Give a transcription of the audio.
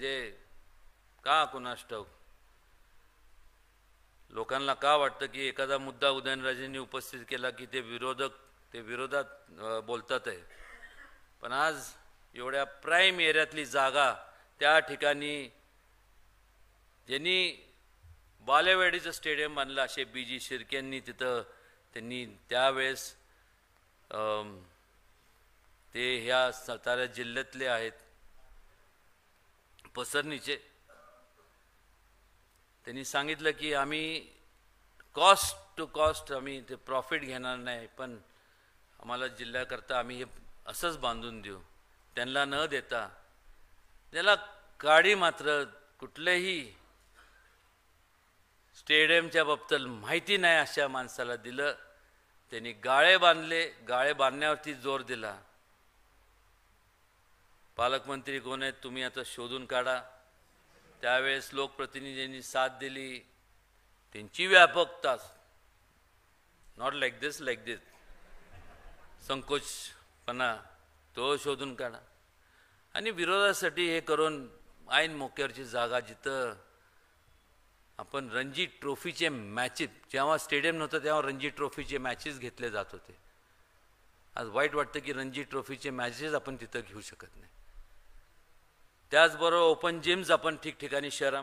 म्हणजे का कुणाष्ट लोकांना का वाटतं की एखादा मुद्दा उदयनराजेंनी उपस्थित केला की ते विरोधक ते विरोधात बोलतात आहे पण आज एवढ्या प्राईम एरियातली जागा त्या ठिकाणी ज्यांनी बालेवाडीचं स्टेडियम बांधलं असे बी जी शिर्केंनी तिथं त्यांनी त्यावेळेस ते ह्या सातारा जिल्ह्यातले आहेत पसरणीचे त्यांनी सांगितलं की आम्ही कॉस्ट टू कॉस्ट आम्ही ते प्रॉफिट घेणार नाही पण आम्हाला जिल्ह्याकरता आम्ही हे असंच बांधून देऊ त्यांना न देता त्याला गाडी मात्र कुठल्याही स्टेडियमच्या बाबतीत माहिती नाही अशा माणसाला दिलं त्यांनी गाळे बांधले गाळे बांधण्यावरती जोर दिला पालकमंत्री कोण आहेत तुम्ही आता शोधून काढा त्यावेळेस लोकप्रतिनिधींनी साथ दिली त्यांची व्यापकता not like this like this संकोचपणा तो शोधून काढा आणि विरोधासाठी हे करून ऐन मोक्यावरची जागा जिथं आपण रणजी ट्रॉफीचे मॅचेस जेव्हा स्टेडियम नव्हतं तेव्हा रणजी ट्रॉफीचे मॅचेस घेतले जात होते आज वाईट वाटतं की रणजी ट्रॉफीचे मॅचेस आपण तिथं घेऊ शकत नाही त्याचबरोबर ओपन जिम्स आपण ठिकठिकाणी शहरा